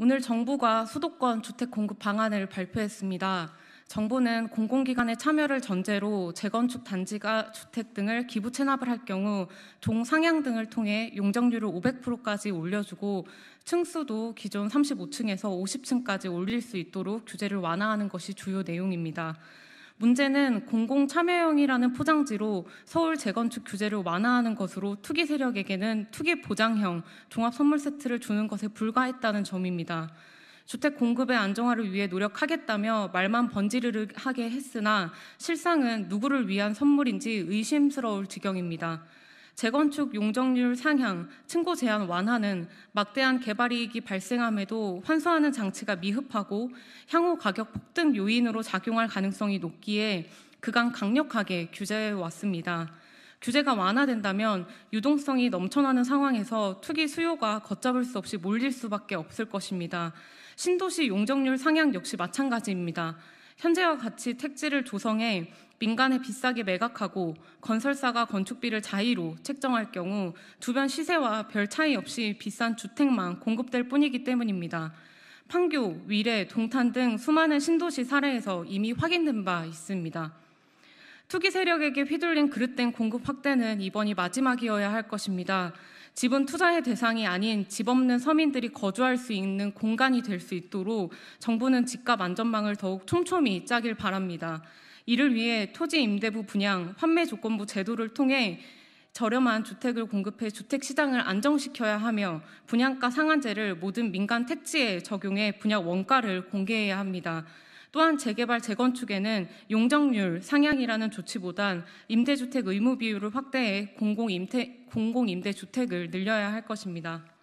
오늘 정부가 수도권 주택 공급 방안을 발표했습니다. 정부는 공공기관의 참여를 전제로 재건축 단지가 주택 등을 기부 체납을 할 경우 종 상향 등을 통해 용적률을 500%까지 올려주고 층수도 기존 35층에서 50층까지 올릴 수 있도록 규제를 완화하는 것이 주요 내용입니다. 문제는 공공 참여형이라는 포장지로 서울 재건축 규제를 완화하는 것으로 투기 세력에게는 투기 보장형 종합 선물 세트를 주는 것에 불과했다는 점입니다. 주택 공급의 안정화를 위해 노력하겠다며 말만 번지르르 하게 했으나 실상은 누구를 위한 선물인지 의심스러울 지경입니다. 재건축 용적률 상향, 층고 제한 완화는 막대한 개발이익이 발생함에도 환수하는 장치가 미흡하고 향후 가격 폭등 요인으로 작용할 가능성이 높기에 그간 강력하게 규제해 왔습니다. 규제가 완화된다면 유동성이 넘쳐나는 상황에서 투기 수요가 걷잡을 수 없이 몰릴 수밖에 없을 것입니다. 신도시 용적률 상향 역시 마찬가지입니다. 현재와 같이 택지를 조성해 민간에 비싸게 매각하고 건설사가 건축비를 자의로 책정할 경우 주변 시세와 별 차이 없이 비싼 주택만 공급될 뿐이기 때문입니다. 판교, 위례, 동탄 등 수많은 신도시 사례에서 이미 확인된 바 있습니다. 투기 세력에게 휘둘린 그릇된 공급 확대는 이번이 마지막이어야 할 것입니다. 집은 투자의 대상이 아닌 집 없는 서민들이 거주할 수 있는 공간이 될 수 있도록 정부는 집값 안전망을 더욱 촘촘히 짜길 바랍니다. 이를 위해 토지 임대부 분양, 환매 조건부 제도를 통해 저렴한 주택을 공급해 주택 시장을 안정시켜야 하며 분양가 상한제를 모든 민간 택지에 적용해 분양 원가를 공개해야 합니다. 또한 재개발 재건축에는 용적률 상향이라는 조치보단 임대주택 의무 비율을 확대해 공공임대, 공공임대주택을 늘려야 할 것입니다.